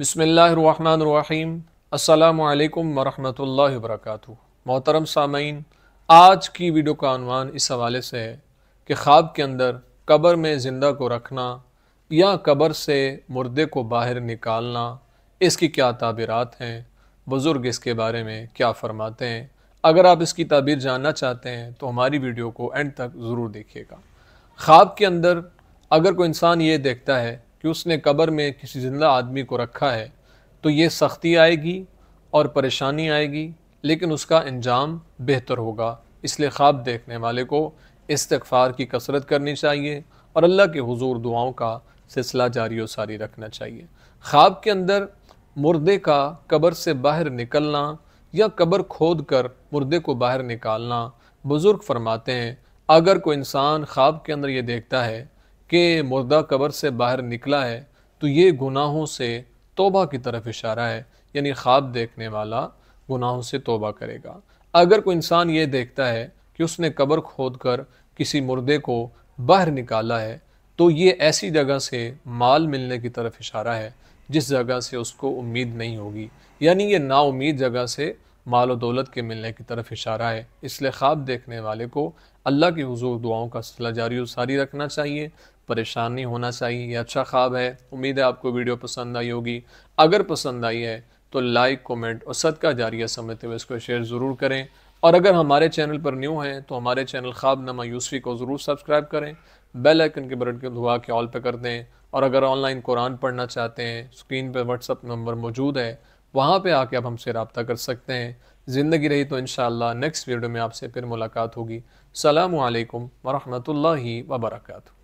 बिसमीम् अल्लाम वरहमल वर्क मोहतरम सामीन आज की वीडियो का अनवान इस हवाले से है कि ख्वाब के अंदर कब्र में ज़िंदा को रखना या कब्र से मुर्दे को बाहर निकालना इसकी क्या ताबीरत हैं बुज़ुर्ग इसके बारे में क्या फ़रमाते हैं अगर आप इसकी ताबीर जानना चाहते हैं तो हमारी वीडियो को एंड तक ज़रूर देखिएगा ख्वाब के अंदर अगर कोई इंसान ये देखता है कि उसने कब्र में किसी ज़िंदा आदमी को रखा है तो ये सख्ती आएगी और परेशानी आएगी लेकिन उसका अंजाम बेहतर होगा इसलिए ख्वाब देखने वाले को इस्तफ़ार की कसरत करनी चाहिए और अल्लाह के हुजूर दुआओं का सिलसिला जारी और सारी रखना चाहिए ख्वाब के अंदर मुर्दे का कब्र से बाहर निकलना या कब्र खोद कर मुर्दे को बाहर निकालना बुज़ुर्ग फरमाते हैं अगर कोई इंसान ख्वाब के अंदर ये देखता है कि मुर्दा कबर से बाहर निकला है तो ये गुनाहों से तोबा की तरफ इशारा है यानी ख्वाब देखने वाला गुनाहों से तोबा करेगा अगर कोई इंसान ये देखता है कि उसने कबर खोद कर किसी मुर्दे को बाहर निकाला है तो ये ऐसी जगह से माल मिलने की तरफ इशारा है जिस जगह से उसको उम्मीद नहीं होगी यानी ये नाउमीद जगह से माल और दौलत के मिलने की तरफ इशारा है इसलिए ख्वाब देखने वाले को अल्लाह के हजूर दुआओं का सिलसिला जारी और सारी रखना चाहिए परेशान नहीं होना चाहिए ये अच्छा ख्वाब है उम्मीद है आपको वीडियो पसंद आई होगी अगर पसंद आई है तो लाइक कमेंट और सदका जारिया समझते हुए इसको शेयर ज़रूर करें और अगर हमारे चैनल पर न्यू हैं तो हमारे चैनल ख्वाब नमा यूसफी को ज़रूर सब्सक्राइब करें बेल आइकन के बटन के दुआ के ऑल पे कर दें और अगर ऑनलाइन कुरान पढ़ना चाहते हैं स्क्रीन पर व्हाट्सअप नंबर मौजूद है वहाँ पर आके आप हमसे रबता कर सकते हैं ज़िंदगी रही तो इन नेक्स्ट वीडियो में आपसे फिर मुलाकात होगी सलामकुम वरहमल वर्का